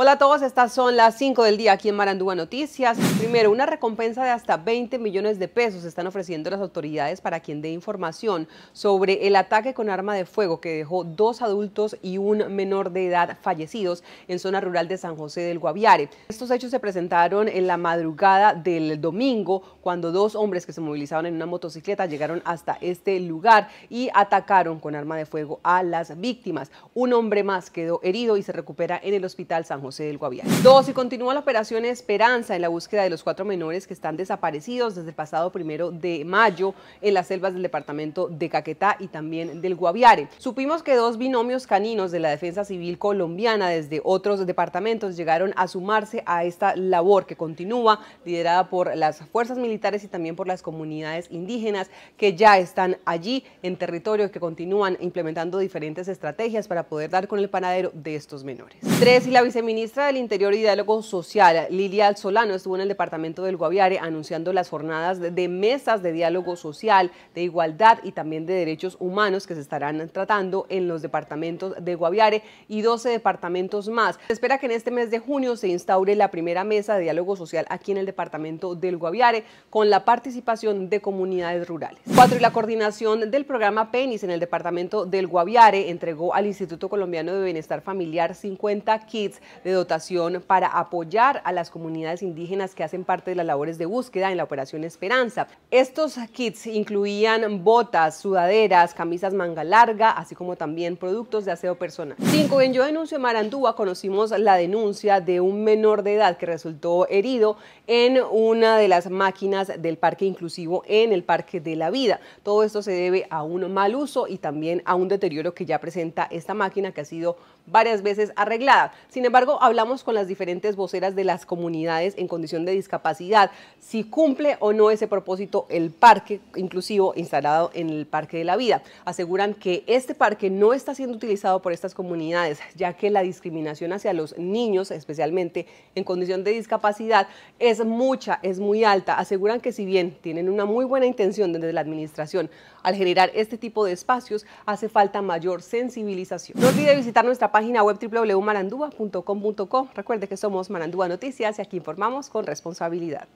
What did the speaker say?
Hola a todos, estas son las 5 del día aquí en Marandúa Noticias. Primero, una recompensa de hasta 20 millones de pesos están ofreciendo las autoridades para quien dé información sobre el ataque con arma de fuego que dejó dos adultos y un menor de edad fallecidos en zona rural de San José del Guaviare. Estos hechos se presentaron en la madrugada del domingo cuando dos hombres que se movilizaban en una motocicleta llegaron hasta este lugar y atacaron con arma de fuego a las víctimas. Un hombre más quedó herido y se recupera en el hospital San José del Guaviare. Dos, y continúa la operación Esperanza en la búsqueda de los cuatro menores que están desaparecidos desde el pasado primero de mayo en las selvas del departamento de Caquetá y también del Guaviare. Supimos que dos binomios caninos de la Defensa Civil colombiana desde otros departamentos llegaron a sumarse a esta labor que continúa liderada por las fuerzas militares y también por las comunidades indígenas que ya están allí en territorio que continúan implementando diferentes estrategias para poder dar con el panadero de estos menores. Tres, y la viceministra ministra del Interior y Diálogo Social, Lilia Solano, estuvo en el departamento del Guaviare anunciando las jornadas de mesas de diálogo social, de igualdad y también de derechos humanos que se estarán tratando en los departamentos de Guaviare y 12 departamentos más. Se espera que en este mes de junio se instaure la primera mesa de diálogo social aquí en el departamento del Guaviare con la participación de comunidades rurales. Cuatro, Y la coordinación del programa PENIS en el departamento del Guaviare entregó al Instituto Colombiano de Bienestar Familiar 50 kits de dotación para apoyar a las comunidades indígenas que hacen parte de las labores de búsqueda en la Operación Esperanza. Estos kits incluían botas, sudaderas, camisas manga larga, así como también productos de aseo personal. 5. En Yo Denuncio Marandúa conocimos la denuncia de un menor de edad que resultó herido en una de las máquinas del parque inclusivo en el Parque de la Vida. Todo esto se debe a un mal uso y también a un deterioro que ya presenta esta máquina que ha sido varias veces arreglada. Sin embargo, hablamos con las diferentes voceras de las comunidades en condición de discapacidad, si cumple o no ese propósito el parque inclusivo instalado en el Parque de la Vida. Aseguran que este parque no está siendo utilizado por estas comunidades, ya que la discriminación hacia los niños, especialmente en condición de discapacidad, es mucha, es muy alta. Aseguran que si bien tienen una muy buena intención desde la administración al generar este tipo de espacios, hace falta mayor sensibilización. No olvide visitar nuestra página web www.maranduba.com Recuerde que somos Manandúa Noticias y aquí informamos con responsabilidad.